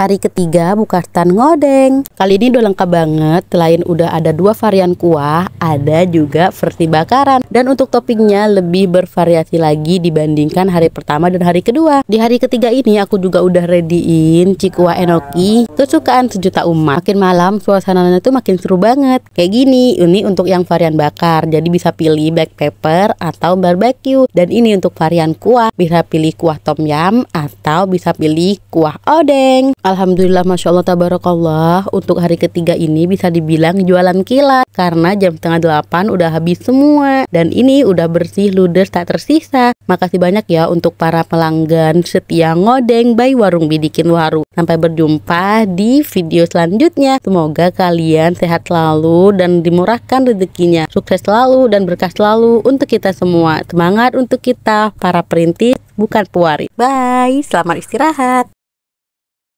Hari ketiga bukartan ngodeng. Kali ini udah lengkap banget. Selain udah ada dua varian kuah, ada juga versi bakaran. Dan untuk toppingnya lebih bervariasi lagi dibandingkan hari pertama dan hari kedua. Di hari ketiga ini aku juga udah readyin cikuah enoki kesukaan sejuta umat. Makin malam suasananya tuh makin seru banget. Kayak gini, ini untuk yang varian bakar, jadi bisa pilih black pepper atau barbecue. Dan ini untuk varian kuah, bisa pilih kuah tom yum atau bisa pilih kuah odeng. Alhamdulillah, masya Allah, tabarakallah. Untuk hari ketiga ini bisa dibilang jualan kilat karena jam setengah delapan udah habis semua dan ini udah bersih ludes tak tersisa. Makasih banyak ya untuk para pelanggan setia ngodeng by Warung Bidikin Waru. Sampai berjumpa di video selanjutnya. Semoga kalian sehat selalu dan dimurahkan rezekinya. Sukses selalu dan berkah selalu untuk kita semua. Semangat untuk kita para perintis bukan pewaris. Bye, selamat istirahat.